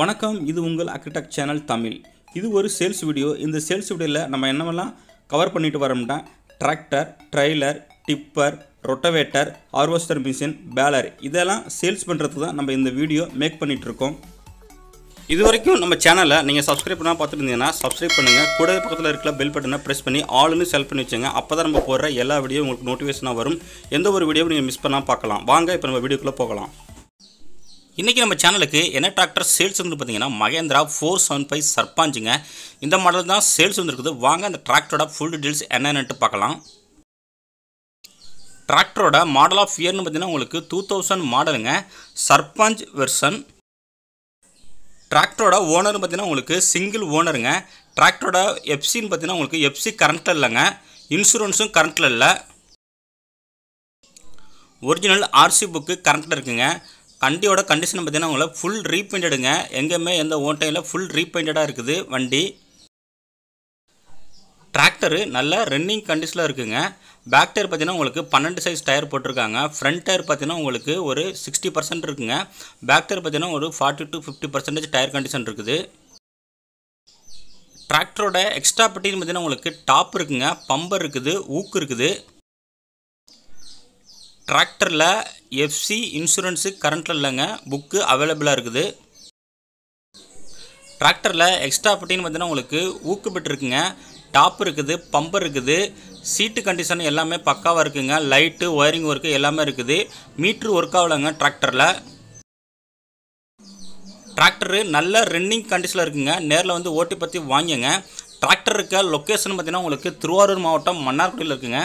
வணக்கம் இது உங்கள் அக்ரிடெக் சேனல் தமிழ் இது ஒரு சேல்ஸ் வீடியோ இந்த சேல்ஸ் வீடியோவில் நம்ம என்னவெல்லாம் கவர் பண்ணிட்டு வரோம்னா tractor trailer tipper rotavator harvester machine baler இதெல்லாம் சேல்ஸ் பண்ணுறது தான் நம்ம இந்த வீடியோ மேக் பண்ணிகிட்ருக்கோம் இது வரைக்கும் நம்ம சேனலை நீங்கள் சப்ஸ்கிரைப் பண்ணால் பார்த்துருந்தீங்கன்னா சப்ஸ்கிரைப் பண்ணுங்கள் கூட பக்கத்தில் இருக்கிற பெல் பட்டனை ப்ரெஸ் பண்ணி ஆளுன்னு செல் பண்ணி வச்சுங்க அப்போ தான் நம்ம போடுற எல்லா வீடியோ உங்களுக்கு நோட்டிஃபிகேஷனாக வரும் எந்த ஒரு வீடியோவும் நீங்கள் மிஸ் பண்ணால் பார்க்கலாம் வாங்க இப்போ நம்ம வீடியோக்குள்ளே போகலாம் இன்றைக்கி நம்ம சேனலுக்கு என்ன டிராக்டர் சேல்ஸ் வந்து பார்த்தீங்கன்னா மகேந்திரா ஃபோர் செவன் ஃபைவ் சர்பாஞ்சுங்க இந்த மாடல் தான் சேல்ஸ் வந்துருக்குது வாங்க அந்த டிராக்டரோட ஃபுல் டீட்டெயில்ஸ் என்னென்னு பார்க்கலாம் டிராக்டரோட மாடல் ஆஃப் இயர்னு பார்த்தீங்கன்னா உங்களுக்கு டூ தௌசண்ட் மாடலுங்க சர்பஞ்ச் வெர்சன் டிராக்டரோட ஓனர் பார்த்தீங்கன்னா உங்களுக்கு சிங்கிள் ஓனருங்க டிராக்டரோட எஃப்சின்னு பார்த்தீங்கன்னா உங்களுக்கு எஃப்சி கரண்ட்டில் இல்லைங்க இன்சூரன்ஸும் கரண்ட்டில் இல்லை ஒரிஜினல் ஆர்சி புக்கு கரண்ட்டில் இருக்குங்க வண்டியோட கண்டிஷன் பார்த்தீங்கன்னா உங்களை ஃபுல் ரீபெயிண்டடுங்க எங்கேயுமே எந்த ஓட்டையில் ஃபுல் ரீபெயிண்டடாக இருக்குது வண்டி டிராக்டரு நல்ல ரன்னிங் கண்டிஷனில் இருக்குதுங்க பேக் டயர் பார்த்தீங்கன்னா உங்களுக்கு பன்னெண்டு சைஸ் டயர் போட்டிருக்காங்க ஃப்ரண்ட் டயர் பார்த்தீங்கன்னா உங்களுக்கு ஒரு சிக்ஸ்டி பர்சன்ட் இருக்குங்க பேக் டயர் பார்த்தீங்கன்னா ஒரு forty to fifty percentage tyre condition இருக்குது டிராக்டரோட எக்ஸ்ட்ரா பட்டின்னு பார்த்தீங்கன்னா உங்களுக்கு டாப் இருக்குங்க பம்பர் இருக்குது ஊக்கு இருக்குது டிராக்டரில் எஃப்சி இன்சூரன்ஸு கரண்ட்டில் இல்லைங்க புக்கு அவைலபிளாக இருக்குது டிராக்டரில் எக்ஸ்ட்ரா பட்டின்னு பார்த்தீங்கன்னா உங்களுக்கு ஊக்கு டாப் இருக்குது பம்பர் இருக்குது சீட்டு கண்டிஷன் எல்லாமே பக்காவாக இருக்குங்க லைட்டு ஒயரிங் ஒர்க்கு எல்லாமே இருக்குது மீட்ரு ஒர்க் ஆகலைங்க டிராக்டரில் டிராக்டரு நல்ல ரன்னிங் கண்டிஷனில் இருக்குங்க நேரில் வந்து ஓட்டி பற்றி வாங்கிங்க டிராக்டர் இருக்க லொக்கேஷன் பார்த்தீங்கன்னா உங்களுக்கு திருவாரூர் மாவட்டம் மன்னார்குடியில் இருக்குதுங்க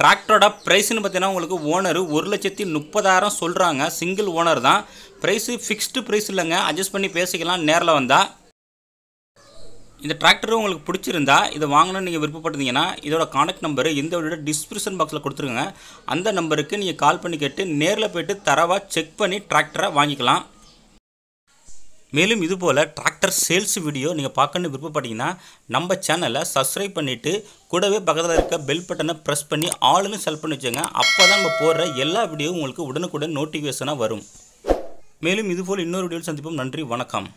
டிராக்டரோட ப்ரைஸ்னு பார்த்தீங்கன்னா உங்களுக்கு ஓனர் ஒரு லட்சத்தி முப்பதாயிரம் சொல்கிறாங்க சிங்கிள் ஓனர் தான் ப்ரைஸு ஃபிக்ஸ்டு ப்ரைஸ் இல்லைங்க அட்ஜஸ்ட் பண்ணி பேசிக்கலாம் நேரில் வந்தால் இந்த டிராக்டர் உங்களுக்கு பிடிச்சிருந்தா இதை வாங்கணும்னு நீங்கள் விருப்பப்பட்டிருந்தீங்கன்னா இதோட காண்டாக்ட் நம்பர் இந்த வீடியோ டிஸ்கிரிப்ஷன் பாக்ஸில் கொடுத்துருங்க அந்த நம்பருக்கு நீங்கள் கால் பண்ணி கேட்டு நேரில் போய்ட்டு தரவாக செக் பண்ணி டிராக்டரை வாங்கிக்கலாம் மேலும் இதுபோல் டிராக்டர் சேல்ஸ் வீடியோ நீங்கள் பார்க்கணுன்னு விருப்பப்பட்டீங்கன்னா நம்ம சேனலை சப்ஸ்கிரைப் பண்ணிவிட்டு கூடவே பக்கத்தில் இருக்க பெல் பட்டனை ப்ரெஸ் பண்ணி ஆளுன்னு செலக்ட் பண்ணி வச்சுங்க அப்போ தான் நம்ம போடுற எல்லா வீடியோவும் உங்களுக்கு உடனுக்குடன் நோட்டிஃபிகேஷனாக வரும் மேலும் இதுபோல் இன்னொரு வீடியோவில் சந்திப்போம் நன்றி வணக்கம்